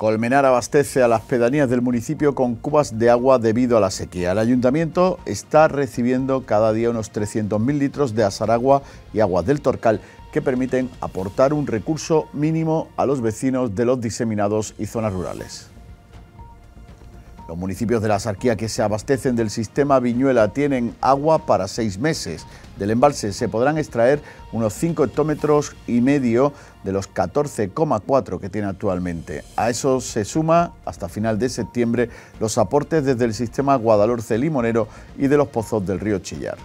Colmenar abastece a las pedanías del municipio con cubas de agua debido a la sequía. El ayuntamiento está recibiendo cada día unos 300.000 litros de azaragua y aguas del Torcal que permiten aportar un recurso mínimo a los vecinos de los diseminados y zonas rurales. Los municipios de la Sarquía que se abastecen del sistema Viñuela tienen agua para seis meses. Del embalse se podrán extraer unos 5 hectómetros y medio de los 14,4 que tiene actualmente. A eso se suma, hasta final de septiembre, los aportes desde el sistema Guadalhorce Limonero y de los pozos del río Chillar.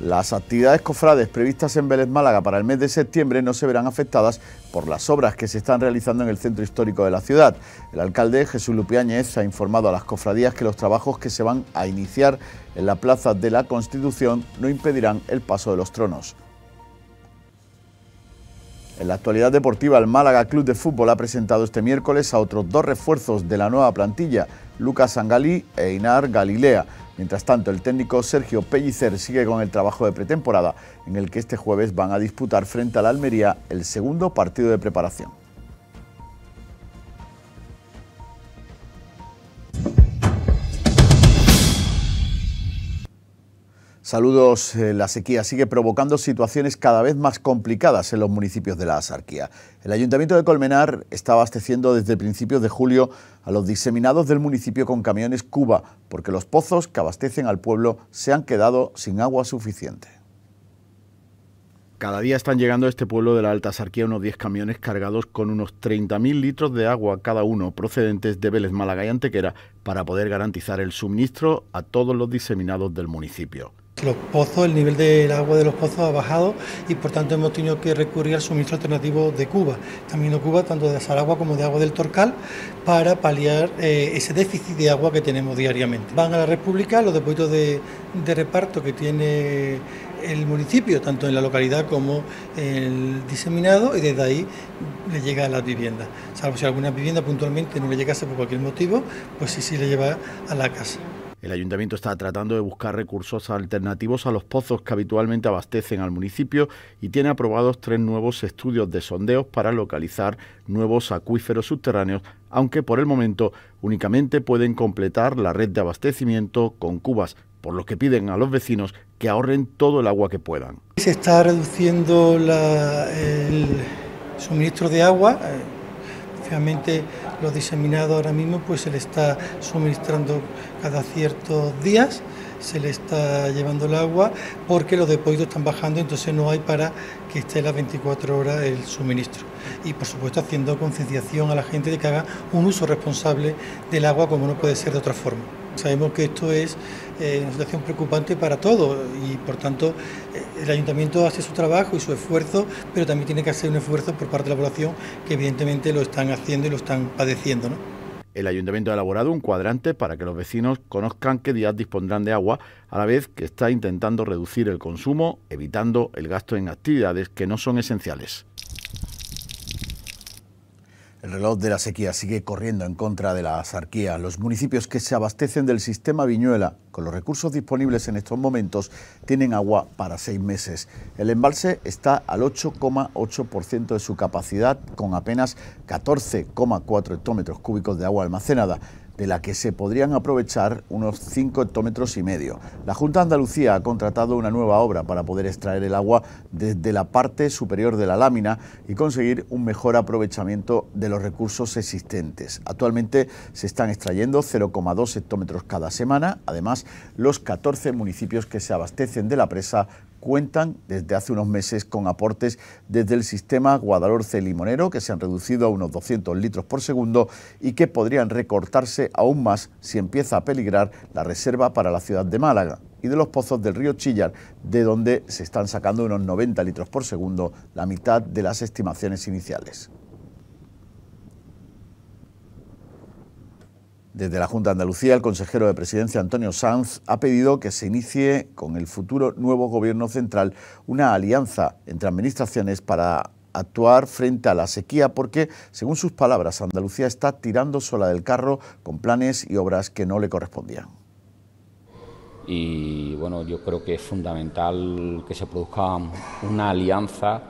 Las actividades cofrades previstas en Vélez Málaga para el mes de septiembre no se verán afectadas por las obras que se están realizando en el centro histórico de la ciudad. El alcalde Jesús Lupiáñez ha informado a las cofradías que los trabajos que se van a iniciar en la Plaza de la Constitución no impedirán el paso de los tronos. En la actualidad deportiva, el Málaga Club de Fútbol ha presentado este miércoles a otros dos refuerzos de la nueva plantilla, Lucas Angalí e Inar Galilea. Mientras tanto, el técnico Sergio Pellicer sigue con el trabajo de pretemporada, en el que este jueves van a disputar frente a la Almería el segundo partido de preparación. Saludos. Eh, la sequía sigue provocando situaciones cada vez más complicadas en los municipios de la Asarquía. El Ayuntamiento de Colmenar está abasteciendo desde principios de julio a los diseminados del municipio con camiones Cuba, porque los pozos que abastecen al pueblo se han quedado sin agua suficiente. Cada día están llegando a este pueblo de la Alta Asarquía unos 10 camiones cargados con unos 30.000 litros de agua cada uno procedentes de Vélez, Málaga y Antequera para poder garantizar el suministro a todos los diseminados del municipio. Los pozos, el nivel del agua de los pozos ha bajado y por tanto hemos tenido que recurrir al suministro alternativo de Cuba, también de Cuba, tanto de agua como de agua del Torcal, para paliar eh, ese déficit de agua que tenemos diariamente. Van a la República los depósitos de, reparto que tiene el municipio, tanto en la localidad como el diseminado, y desde ahí le llega a las viviendas. Salvo si alguna vivienda puntualmente no le llegase por cualquier motivo, pues sí, sí le lleva a la casa. El ayuntamiento está tratando de buscar recursos alternativos a los pozos que habitualmente abastecen al municipio y tiene aprobados tres nuevos estudios de sondeos para localizar nuevos acuíferos subterráneos, aunque por el momento únicamente pueden completar la red de abastecimiento con cubas, por lo que piden a los vecinos que ahorren todo el agua que puedan. Se está reduciendo el suministro de agua, eh, ...los diseminado ahora mismo pues se le está suministrando cada ciertos días, se le está llevando el agua porque los depósitos están bajando, entonces no hay para que esté las 24 horas el suministro. Y por supuesto haciendo concienciación a la gente de que haga un uso responsable del agua como no puede ser de otra forma. Sabemos que esto es eh, una situación preocupante para todos y por tanto eh, el ayuntamiento hace su trabajo y su esfuerzo, pero también tiene que hacer un esfuerzo por parte de la población que evidentemente lo están haciendo y lo están padeciendo. El ayuntamiento ha elaborado un cuadrante para que los vecinos conozcan qué días dispondrán de agua, a la vez que está intentando reducir el consumo, evitando el gasto en actividades que no son esenciales el reloj de la sequía sigue corriendo en contra de la asarquía. Los municipios que se abastecen del sistema Viñuela, con los recursos disponibles en estos momentos, tienen agua para seis meses. El embalse está al 8,8% de su capacidad, con apenas 14,4 hectómetros cúbicos de agua almacenada de la que se podrían aprovechar unos 5 hectómetros y medio. La Junta de Andalucía ha contratado una nueva obra para poder extraer el agua desde la parte superior de la lámina y conseguir un mejor aprovechamiento de los recursos existentes. Actualmente se están extrayendo 0,2 hectómetros cada semana. Además, los 14 municipios que se abastecen de la presa cuentan desde hace unos meses con aportes desde el sistema Guadalhorce Limonero, que se han reducido a unos 200 litros por segundo y que podrían recortarse aún más si empieza a peligrar la reserva para la ciudad de Málaga y de los pozos del río Chillar, de donde se están sacando unos 90 litros por segundo, la mitad de las estimaciones iniciales. Desde la Junta de Andalucía, el consejero de Presidencia Antonio Sanz ha pedido que se inicie con el futuro nuevo gobierno central una alianza entre administraciones para actuar frente a la sequía porque, según sus palabras, Andalucía está tirando sola del carro con planes y obras que no le correspondían. Y bueno, yo creo que es fundamental que se produzca una alianza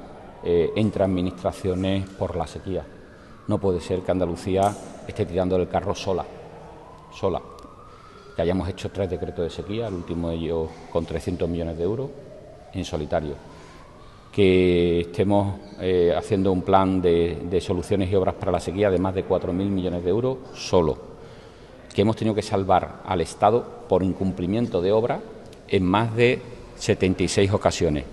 eh, entre administraciones por la sequía. No puede ser que Andalucía esté tirando el carro sola sola. Que hayamos hecho tres decretos de sequía, el último de ellos con 300 millones de euros en solitario. Que estemos eh, haciendo un plan de, soluciones y obras para la sequía de más de 4.000 millones de euros solo. Que hemos tenido que salvar al Estado por incumplimiento de obra en más de 76 ocasiones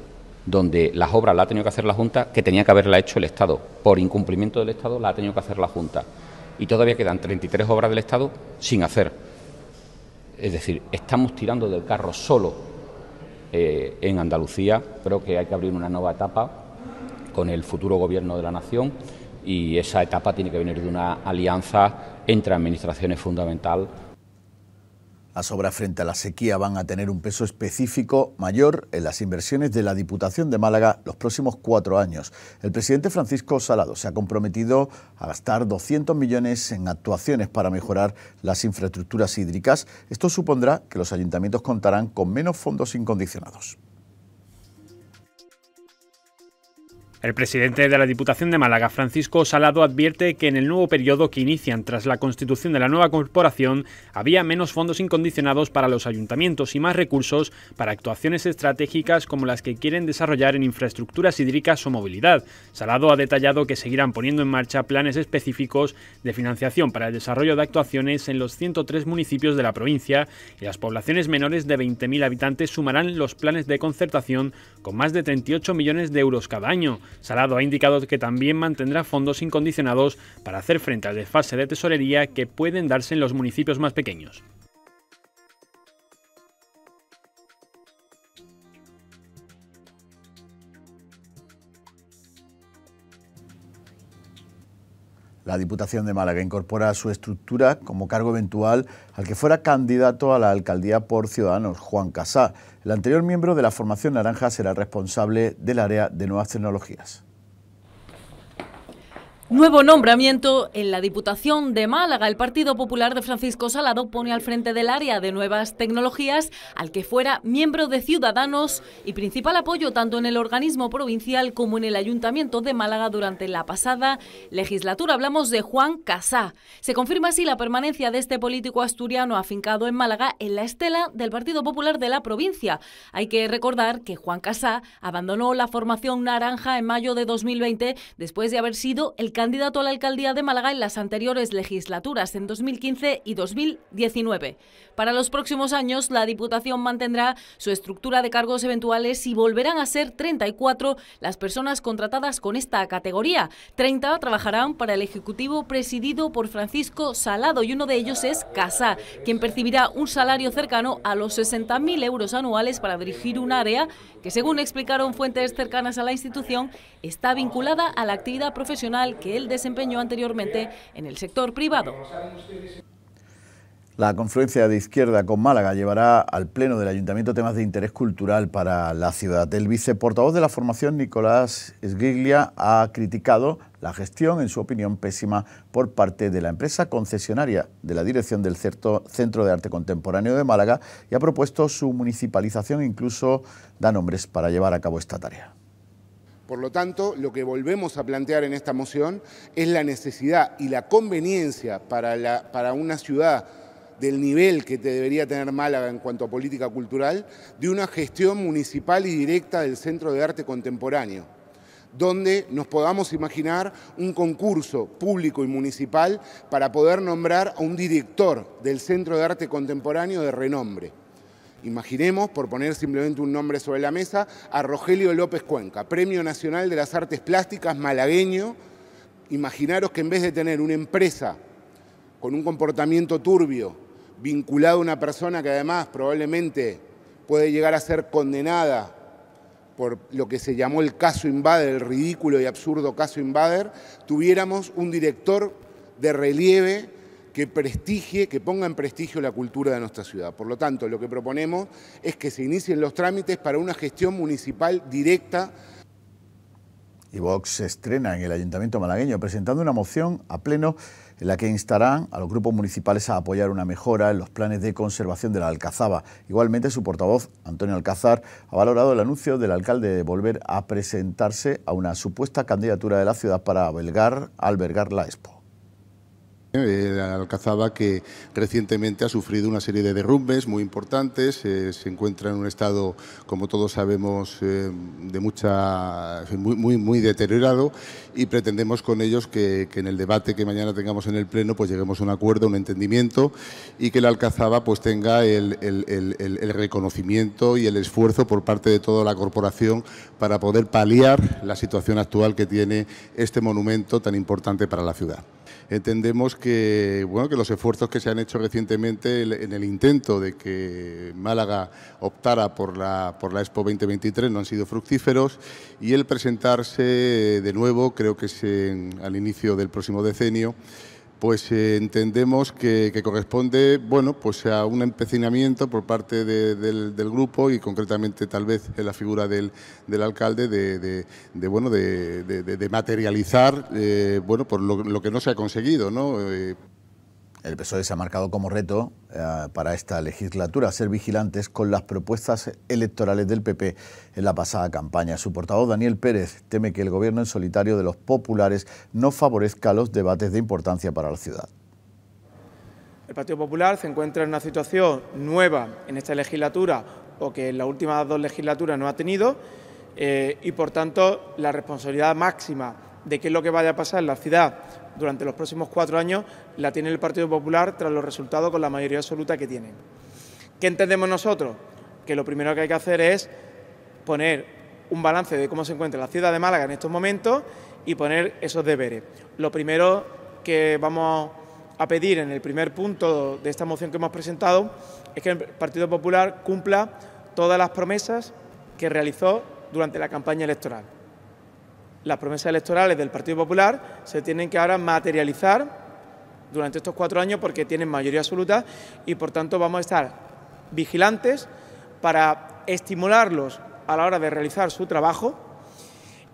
donde las obras las ha tenido que hacer la Junta, que tenía que haberla hecho el Estado. Por incumplimiento del Estado la ha tenido que hacer la Junta y todavía quedan 33 obras del Estado sin hacer. Es decir, estamos tirando del carro solo eh, en Andalucía. Creo que hay que abrir una nueva etapa con el futuro gobierno de la nación y esa etapa tiene que venir de una alianza entre administraciones fundamental las obras frente a la sequía van a tener un peso específico mayor en las inversiones de la Diputación de Málaga los próximos cuatro años. El presidente Francisco Salado se ha comprometido a gastar 200 millones en actuaciones para mejorar las infraestructuras hídricas. Esto supondrá que los ayuntamientos contarán con menos fondos incondicionados. El presidente de la Diputación de Málaga, Francisco Salado, advierte que en el nuevo periodo que inician tras la constitución de la nueva corporación había menos fondos incondicionados para los ayuntamientos y más recursos para actuaciones estratégicas como las que quieren desarrollar en infraestructuras hídricas o movilidad. Salado ha detallado que seguirán poniendo en marcha planes específicos de financiación para el desarrollo de actuaciones en los 103 municipios de la provincia y las poblaciones menores de 20.000 habitantes sumarán los planes de concertación con más de 38 millones de euros cada año. Salado ha indicado que también mantendrá fondos incondicionados para hacer frente al desfase de tesorería que pueden darse en los municipios más pequeños. La Diputación de Málaga incorpora a su estructura como cargo eventual al que fuera candidato a la alcaldía por Ciudadanos, Juan Casá, el anterior miembro de la formación naranja será responsable del área de nuevas tecnologías. Nuevo nombramiento en la Diputación de Málaga. El Partido Popular de Francisco Salado pone al frente del área de nuevas tecnologías al que fuera miembro de Ciudadanos y principal apoyo tanto en el organismo provincial como en el Ayuntamiento de Málaga durante la pasada legislatura. Hablamos de Juan Casá. Se confirma así la permanencia de este político asturiano afincado en Málaga en la estela del Partido Popular de la provincia. Hay que recordar que Juan Casá abandonó la formación naranja en mayo de 2020 después de haber sido el candidato a la alcaldía de Málaga en las anteriores legislaturas, en 2015 y 2019. Para los próximos años, la Diputación mantendrá su estructura de cargos eventuales y volverán a ser 34 las personas contratadas con esta categoría. 30 trabajarán para el Ejecutivo presidido por Francisco Salado y uno de ellos es Casá, quien percibirá un salario cercano a los 60.000 euros anuales para dirigir un área que, según explicaron fuentes cercanas a la institución, está vinculada a la actividad profesional que él desempeñó anteriormente en el sector privado. La confluencia de izquierda con Málaga llevará al Pleno del Ayuntamiento temas de interés cultural para la ciudad. El viceportavoz de la formación, Nicolás esguiglia ha criticado la gestión, en su opinión, pésima por parte de la empresa concesionaria de la dirección del Centro de Arte Contemporáneo de Málaga y ha propuesto su municipalización, incluso da nombres para llevar a cabo esta tarea. Por lo tanto, lo que volvemos a plantear en esta moción es la necesidad y la conveniencia para, para una ciudad del nivel que te debería tener Málaga en cuanto a política cultural, de una gestión municipal y directa del Centro de Arte Contemporáneo, donde nos podamos imaginar un concurso público y municipal para poder nombrar a un director del Centro de Arte Contemporáneo de renombre. Imaginemos, por poner simplemente un nombre sobre la mesa, a Rogelio López Cuenca, Premio Nacional de las Artes Plásticas malagueño. Imaginaros que en vez de tener una empresa con un comportamiento turbio, vinculado a una persona que además probablemente puede llegar a ser condenada por lo que se llamó el caso Invader, el ridículo y absurdo caso Invader, tuviéramos un director de relieve que prestigie, que ponga en prestigio la cultura de nuestra ciudad. Por lo tanto, lo que proponemos es que se inicien los trámites para una gestión municipal directa. Y Vox se estrena en el Ayuntamiento malagueño presentando una moción a pleno en la que instarán a los grupos municipales a apoyar una mejora en los planes de conservación de la Alcazaba. Igualmente, su portavoz, Antonio Alcázar, ha valorado el anuncio del alcalde de volver a presentarse a una supuesta candidatura de la ciudad para albergar, albergar la Expo. Eh, la Alcazaba que recientemente ha sufrido una serie de derrumbes muy importantes, eh, se encuentra en un estado, como todos sabemos, eh, de mucha, muy, muy, deteriorado y pretendemos con ellos que, en el debate que mañana tengamos en el Pleno pues lleguemos a un acuerdo, un entendimiento y que la Alcazaba pues tenga el reconocimiento y el esfuerzo por parte de toda la corporación para poder paliar la situación actual que tiene este monumento tan importante para la ciudad entendemos que, bueno, que los esfuerzos que se han hecho recientemente en el intento de que Málaga optara por la, por la Expo 2023 no han sido fructíferos y el presentarse de nuevo, creo que es al inicio del próximo decenio, pues eh, entendemos que, corresponde bueno, pues a un empecinamiento por parte del, grupo y concretamente tal vez en la figura del, alcalde de, bueno, de, materializar eh, bueno, por lo, que no se ha conseguido. ¿no? Eh, el PSOE se ha marcado como reto eh, para esta legislatura ser vigilantes con las propuestas electorales del PP en la pasada campaña. Su portavoz Daniel Pérez teme que el gobierno en solitario de los populares no favorezca los debates de importancia para la ciudad. El Partido Popular se encuentra en una situación nueva en esta legislatura o que en las últimas dos legislaturas no ha tenido eh, y por tanto la responsabilidad máxima de qué es lo que vaya a pasar en la ciudad durante los próximos cuatro años la tiene el Partido Popular tras los resultados con la mayoría absoluta que tiene. ¿Qué entendemos nosotros? Que lo primero que hay que hacer es poner un balance de cómo se encuentra la ciudad de Málaga en estos momentos y poner esos deberes. Lo primero que vamos a pedir en el primer punto de esta moción que hemos presentado es que el Partido Popular cumpla todas las promesas que realizó durante la campaña electoral las promesas electorales del Partido Popular se tienen que ahora materializar durante estos cuatro años porque tienen mayoría absoluta y por tanto vamos a estar vigilantes para estimularlos a la hora de realizar su trabajo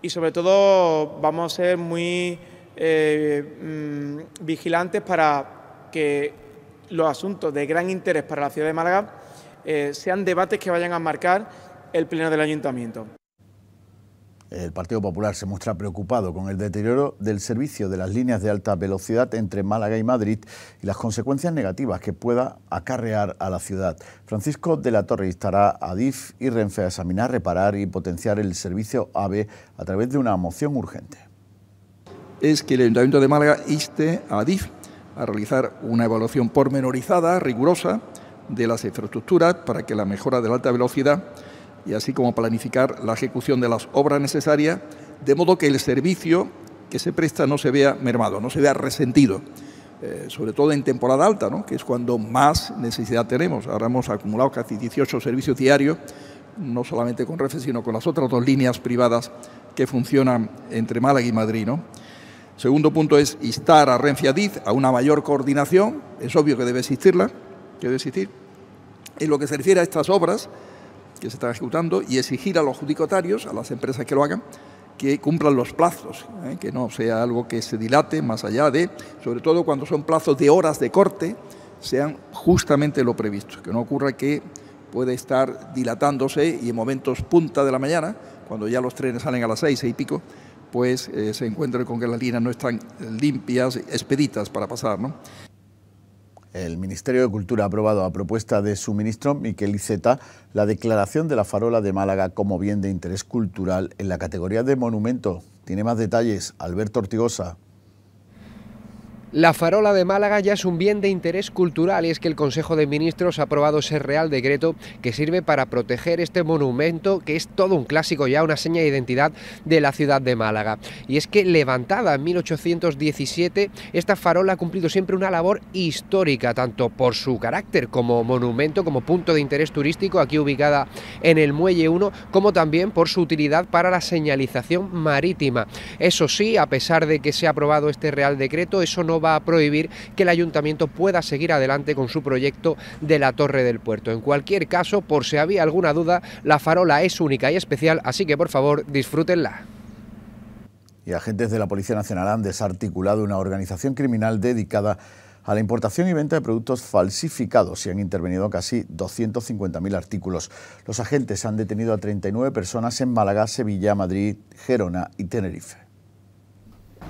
y sobre todo vamos a ser muy eh, mm, vigilantes para que los asuntos de gran interés para la ciudad de Málaga eh, sean debates que vayan a marcar el pleno del ayuntamiento. El Partido Popular se muestra preocupado con el deterioro del servicio de las líneas de alta velocidad entre Málaga y Madrid y las consecuencias negativas que pueda acarrear a la ciudad. Francisco de la Torre instará a DIF y Renfe a examinar, reparar y potenciar el servicio AVE a través de una moción urgente. Es que el Ayuntamiento de Málaga inste a DIF a realizar una evaluación pormenorizada, rigurosa, de las infraestructuras para que la mejora de la alta velocidad y así como planificar la ejecución de las obras necesarias, de modo que el servicio que se presta no se vea mermado, no se vea resentido, eh, sobre todo en temporada alta, ¿no? que es cuando más necesidad tenemos. Ahora hemos acumulado casi 18 servicios diarios, no solamente con Refe, sino con las otras dos líneas privadas que funcionan entre Málaga y Madrid. ¿no? Segundo punto es instar a Renfe a una mayor coordinación, es obvio que debe existirla, que debe existir. En lo que se refiere a estas obras, que se están ejecutando y exigir a los judicatarios, a las empresas que lo hagan, que cumplan los plazos, ¿eh? que no sea algo que se dilate más allá de, sobre todo cuando son plazos de horas de corte, sean justamente lo previsto, que no ocurra que puede estar dilatándose y en momentos punta de la mañana, cuando ya los trenes salen a las seis, y pico, pues eh, se encuentren con que las líneas no están limpias, expeditas para pasar. El Ministerio de Cultura ha aprobado a propuesta de su ministro Miquel Iceta la declaración de la Farola de Málaga como bien de interés cultural en la categoría de monumento. Tiene más detalles Alberto Ortigosa. La farola de Málaga ya es un bien de interés cultural y es que el Consejo de Ministros ha aprobado ese Real Decreto que sirve para proteger este monumento que es todo un clásico ya, una seña de identidad de la ciudad de Málaga. Y es que levantada en 1817, esta farola ha cumplido siempre una labor histórica, tanto por su carácter como monumento, como punto de interés turístico, aquí ubicada en el Muelle 1, como también por su utilidad para la señalización marítima. Eso sí, a pesar de que se ha aprobado este Real Decreto, eso no va a prohibir que el ayuntamiento pueda seguir adelante con su proyecto de la Torre del Puerto. En cualquier caso, por si había alguna duda, la farola es única y especial, así que por favor disfrútenla. Y agentes de la Policía Nacional han desarticulado una organización criminal dedicada a la importación y venta de productos falsificados y han intervenido casi 250.000 artículos. Los agentes han detenido a 39 personas en Málaga, Sevilla, Madrid, Gerona y Tenerife.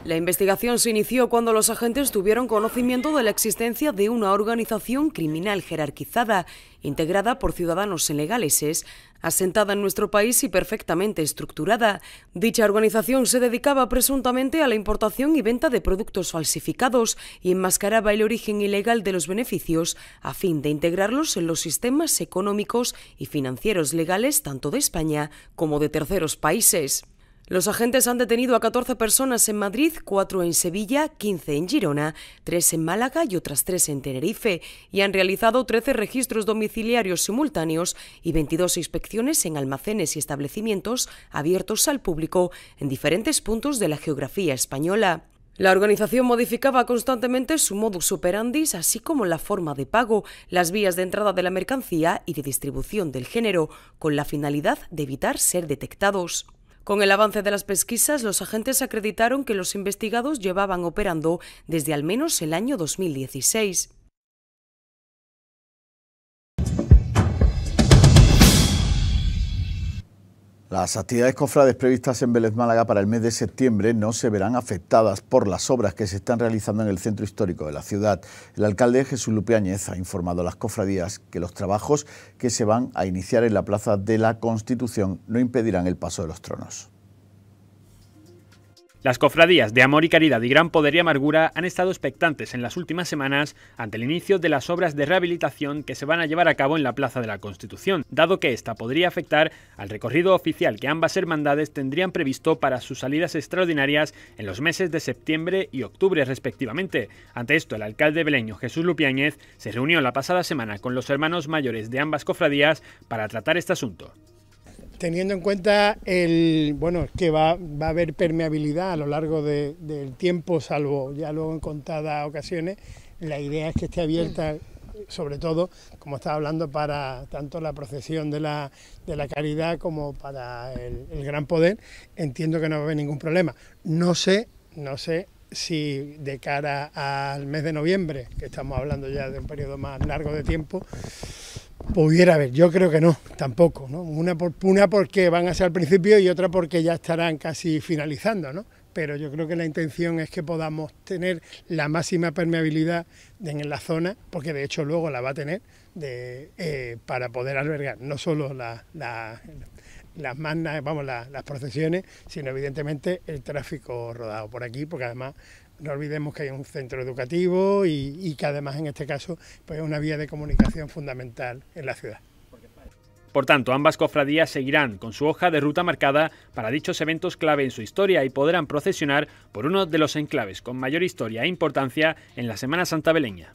La investigación se inició cuando los agentes tuvieron conocimiento de la existencia de una organización criminal jerarquizada, integrada por ciudadanos ilegaleses, asentada en nuestro país y perfectamente estructurada. Dicha organización se dedicaba presuntamente a la importación y venta de productos falsificados y enmascaraba el origen ilegal de los beneficios a fin de integrarlos en los sistemas económicos y financieros legales tanto de España como de terceros países. Los agentes han detenido a 14 personas en Madrid, 4 en Sevilla, 15 en Girona, 3 en Málaga y otras 3 en Tenerife, y han realizado 13 registros domiciliarios simultáneos y 22 inspecciones en almacenes y establecimientos abiertos al público en diferentes puntos de la geografía española. La organización modificaba constantemente su modus operandi, así como la forma de pago, las vías de entrada de la mercancía y de distribución del género, con la finalidad de evitar ser detectados. Con el avance de las pesquisas, los agentes acreditaron que los investigados llevaban operando desde al menos el año 2016. Las actividades cofrades previstas en Vélez Málaga para el mes de septiembre no se verán afectadas por las obras que se están realizando en el centro histórico de la ciudad. El alcalde Jesús Lupiáñez ha informado a las cofradías que los trabajos que se van a iniciar en la Plaza de la Constitución no impedirán el paso de los tronos. Las cofradías de Amor y Caridad y Gran Poder y Amargura han estado expectantes en las últimas semanas ante el inicio de las obras de rehabilitación que se van a llevar a cabo en la Plaza de la Constitución, dado que esta podría afectar al recorrido oficial que ambas hermandades tendrían previsto para sus salidas extraordinarias en los meses de septiembre y octubre respectivamente. Ante esto, el alcalde beleño Jesús Lupiáñez se reunió la pasada semana con los hermanos mayores de ambas cofradías para tratar este asunto teniendo en cuenta el bueno que va, va a haber permeabilidad a lo largo del tiempo, salvo ya luego en contadas ocasiones, la idea es que esté abierta sobre todo, como estaba hablando, para tanto la procesión de la, de caridad como para el, el, gran poder, entiendo que no va a haber ningún problema. No sé, no sé si de cara al mes de noviembre, que estamos hablando ya de un periodo más largo de tiempo, Pudiera haber, yo creo que no, tampoco. ¿no? Una, por, una porque van a ser al principio y otra porque ya estarán casi finalizando, ¿no? pero yo creo que la intención es que podamos tener la máxima permeabilidad en la zona, porque de hecho luego la va a tener, de, eh, para poder albergar no solo las mannas, vamos, las procesiones, sino evidentemente el tráfico rodado por aquí, porque además no olvidemos que hay un centro educativo y, que además en este caso pues, es una vía de comunicación fundamental en la ciudad. Por tanto, ambas cofradías seguirán con su hoja de ruta marcada para dichos eventos clave en su historia y podrán procesionar por uno de los enclaves con mayor historia e importancia en la Semana Santa Beleña.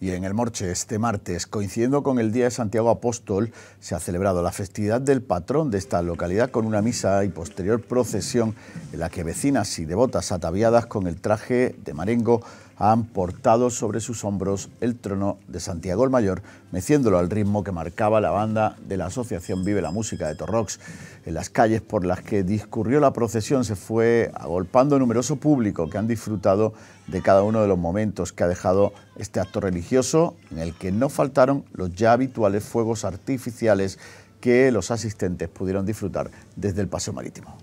Y en el Morche, este martes, coincidiendo con el Día de Santiago Apóstol, se ha celebrado la festividad del patrón de esta localidad con una misa y posterior procesión en la que vecinas y devotas ataviadas con el traje de marengo han portado sobre sus hombros el trono de Santiago el Mayor, meciéndolo al ritmo que marcaba la banda de la Asociación Vive la Música de Torrox. En las calles por las que discurrió la procesión se fue agolpando numeroso público que han disfrutado de cada uno de los momentos que ha dejado este acto religioso, en el que no faltaron los ya habituales fuegos artificiales que los asistentes pudieron disfrutar desde el paseo marítimo.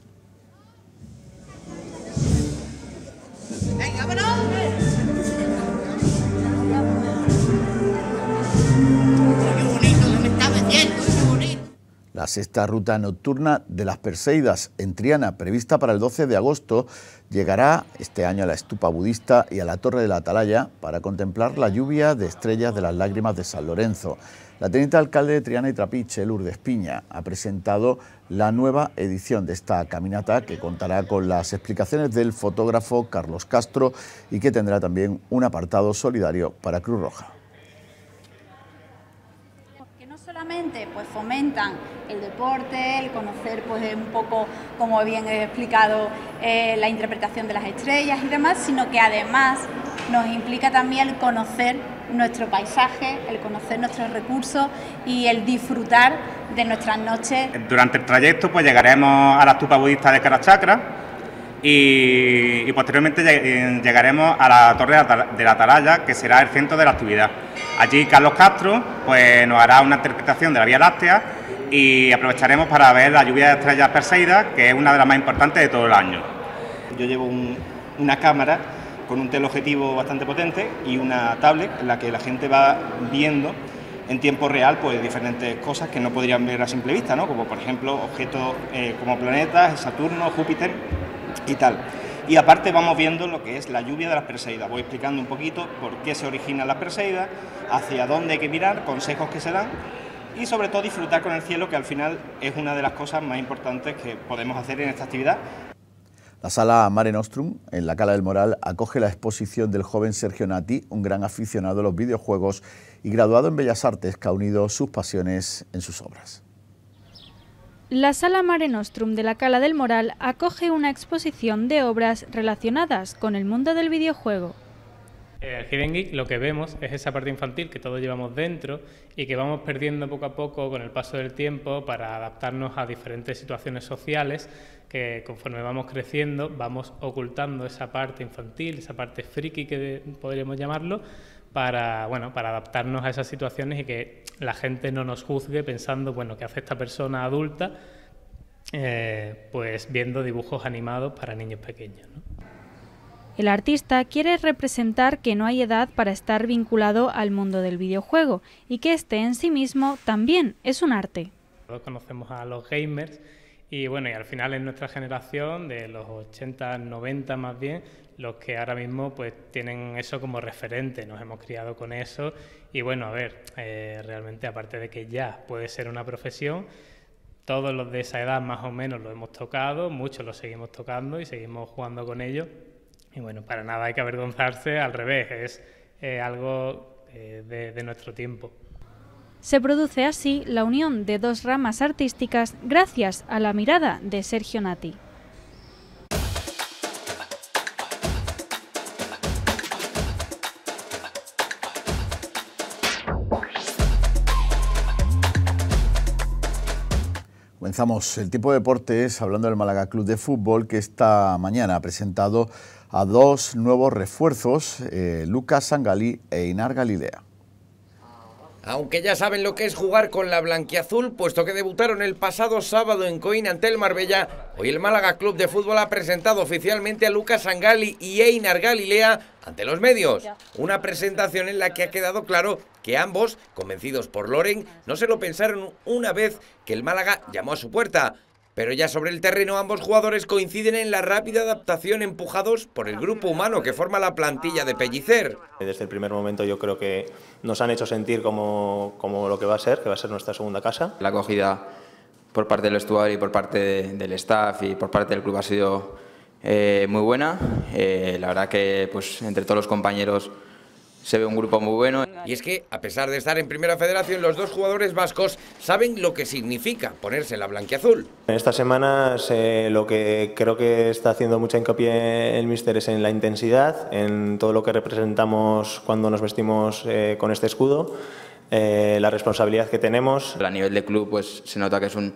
La sexta ruta nocturna de las Perseidas en Triana, prevista para el 12 de agosto, llegará este año a la estupa budista y a la Torre de la Atalaya para contemplar la lluvia de estrellas de las lágrimas de San Lorenzo. La teniente alcalde de Triana y Trapiche, Lourdes Piña, ha presentado la nueva edición de esta caminata que contará con las explicaciones del fotógrafo Carlos Castro y que tendrá también un apartado solidario para Cruz Roja. Que no solamente pues, fomentan el deporte, el conocer pues un poco, como bien he explicado, eh, la interpretación de las estrellas y demás, sino que además nos implica también el conocer nuestro paisaje, el conocer nuestros recursos y el disfrutar de nuestras noches. Durante el trayecto pues llegaremos a la estupa budista de Karachakra y, posteriormente eh, llegaremos a la Torre de la Atalaya, que será el centro de la actividad. Allí Carlos Castro pues, nos hará una interpretación de la Vía Láctea y aprovecharemos para ver la lluvia de estrellas Perseidas, que es una de las más importantes de todo el año. Yo llevo una cámara con un teleobjetivo bastante potente y una tablet en la que la gente va viendo en tiempo real pues diferentes cosas que no podrían ver a simple vista, ¿no? como por ejemplo objetos eh, como planetas, Saturno, Júpiter y tal. Y aparte vamos viendo lo que es la lluvia de las Perseidas. Voy explicando un poquito por qué se originan las Perseidas, hacia dónde hay que mirar, consejos que se dan y sobre todo disfrutar con el cielo, que al final es una de las cosas más importantes que podemos hacer en esta actividad. La sala Mare Nostrum, en la Cala del Moral, acoge la exposición del joven Sergio Nati, un gran aficionado a los videojuegos y graduado en Bellas Artes, que ha unido sus pasiones en sus obras. La Sala Mare Nostrum de la Cala del Moral acoge una exposición de obras relacionadas con el mundo del videojuego el eh, Hidden Geek lo que vemos es esa parte infantil que todos llevamos dentro y que vamos perdiendo poco a poco con el paso del tiempo para adaptarnos a diferentes situaciones sociales que conforme vamos creciendo vamos ocultando esa parte infantil, esa parte friki que podríamos llamarlo, para, bueno, para adaptarnos a esas situaciones y que la gente no nos juzgue pensando, bueno, ¿qué hace esta persona adulta? Eh, pues viendo dibujos animados para niños pequeños. ¿no? El artista quiere representar que no hay edad para estar vinculado al mundo del videojuego y que este en sí mismo también es un arte. Todos conocemos a los gamers y bueno, y al final es nuestra generación de los 80, 90 más bien, los que ahora mismo pues tienen eso como referente, nos hemos criado con eso y bueno, a ver, eh, realmente aparte de que ya puede ser una profesión, todos los de esa edad más o menos lo hemos tocado, muchos lo seguimos tocando y seguimos jugando con ellos. Y bueno, para nada hay que avergonzarse, al revés, es eh, algo eh, de, de nuestro tiempo. Se produce así la unión de dos ramas artísticas gracias a la mirada de Sergio Nati. Comenzamos el tipo de deportes hablando del Málaga Club de Fútbol que esta mañana ha presentado a dos nuevos refuerzos, eh, Lucas Sangalí e Inar Galilea. Aunque ya saben lo que es jugar con la blanquiazul, puesto que debutaron el pasado sábado en Coín ante el Marbella, hoy el Málaga Club de Fútbol ha presentado oficialmente a Lucas Sangali y Einar Galilea ante los medios. Una presentación en la que ha quedado claro que ambos, convencidos por Loren, no se lo pensaron una vez que el Málaga llamó a su puerta. Pero ya sobre el terreno ambos jugadores coinciden en la rápida adaptación empujados por el grupo humano que forma la plantilla de Pellicer. Desde el primer momento yo creo que nos han hecho sentir como, lo que va a ser, que va a ser nuestra segunda casa. La acogida por parte del estuario y por parte del staff y por parte del club ha sido eh, muy buena. Eh, la verdad que pues, entre todos los compañeros se ve un grupo muy bueno. Y es que, a pesar de estar en Primera Federación, los dos jugadores vascos saben lo que significa ponerse la blanquiazul. En estas semanas lo que creo que está haciendo mucha hincapié el míster es en la intensidad, en todo lo que representamos cuando nos vestimos eh, con este escudo, eh, la responsabilidad que tenemos. A nivel de club pues se nota que es un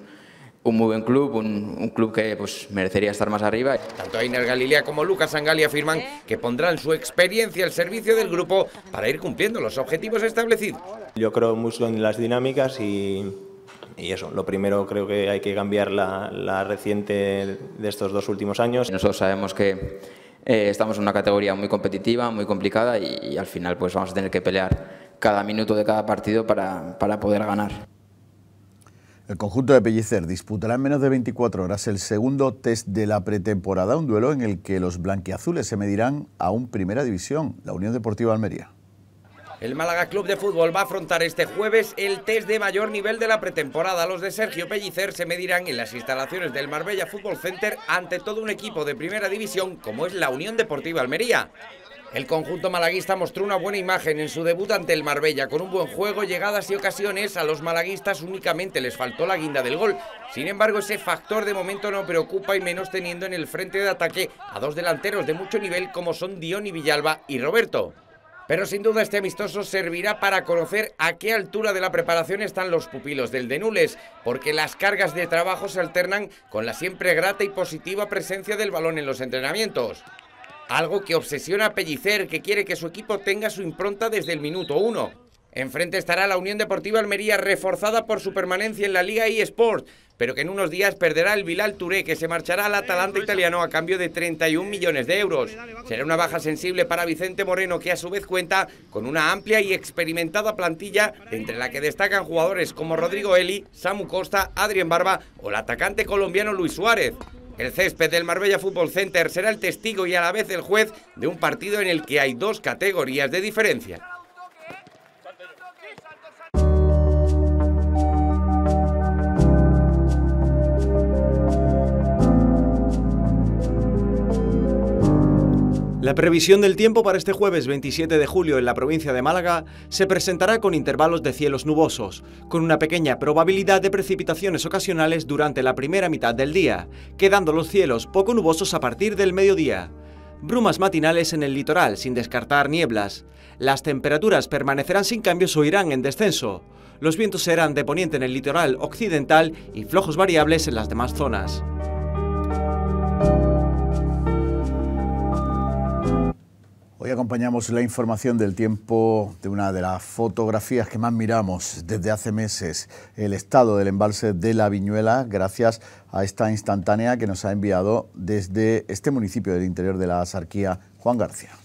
un muy buen club, un, club que pues, merecería estar más arriba. Tanto Ainer Galilea como Lucas Angali afirman que pondrán su experiencia al servicio del grupo para ir cumpliendo los objetivos establecidos. Yo creo mucho en las dinámicas y, y eso, lo primero creo que hay que cambiar la, la reciente de estos dos últimos años. Nosotros sabemos que eh, estamos en una categoría muy competitiva, muy complicada y, y, al final pues vamos a tener que pelear cada minuto de cada partido para, para poder ganar. El conjunto de Pellicer disputará en menos de 24 horas el segundo test de la pretemporada, un duelo en el que los blanquiazules se medirán a un Primera División, la Unión Deportiva Almería. El Málaga Club de Fútbol va a afrontar este jueves el test de mayor nivel de la pretemporada. Los de Sergio Pellicer se medirán en las instalaciones del Marbella Fútbol Center ante todo un equipo de primera división como es la Unión Deportiva Almería. El conjunto malaguista mostró una buena imagen en su debut ante el Marbella, con un buen juego, llegadas y ocasiones. A los malaguistas únicamente les faltó la guinda del gol. Sin embargo, ese factor de momento no preocupa y menos teniendo en el frente de ataque a dos delanteros de mucho nivel como son y Villalba y Roberto. Pero sin duda este amistoso servirá para conocer a qué altura de la preparación están los pupilos del Denules, porque las cargas de trabajo se alternan con la siempre grata y positiva presencia del balón en los entrenamientos. Algo que obsesiona a Pellicer, que quiere que su equipo tenga su impronta desde el minuto uno. Enfrente estará la Unión Deportiva Almería, reforzada por su permanencia en la Liga eSport, pero que en unos días perderá el Vilal Touré, que se marchará al Atalanta italiano a cambio de 31 millones de euros. Será una baja sensible para Vicente Moreno, que a su vez cuenta con una amplia y experimentada plantilla, entre la que destacan jugadores como Rodrigo Eli, Samu Costa, Adrián Barba o el atacante colombiano Luis Suárez. El césped del Marbella Football Center será el testigo y a la vez el juez de un partido en el que hay dos categorías de diferencia. La previsión del tiempo para este jueves 27 de julio en la provincia de Málaga se presentará con intervalos de cielos nubosos, con una pequeña probabilidad de precipitaciones ocasionales durante la primera mitad del día, quedando los cielos poco nubosos a partir del mediodía. Brumas matinales en el litoral sin descartar nieblas. Las temperaturas permanecerán sin cambios o irán en descenso. Los vientos serán de poniente en el litoral occidental y flojos variables en las demás zonas. Hoy acompañamos la información del tiempo de una de las fotografías que más miramos desde hace meses, el estado del embalse de la Viñuela, gracias a esta instantánea que nos ha enviado desde este municipio del interior de la Sarquía, Juan García.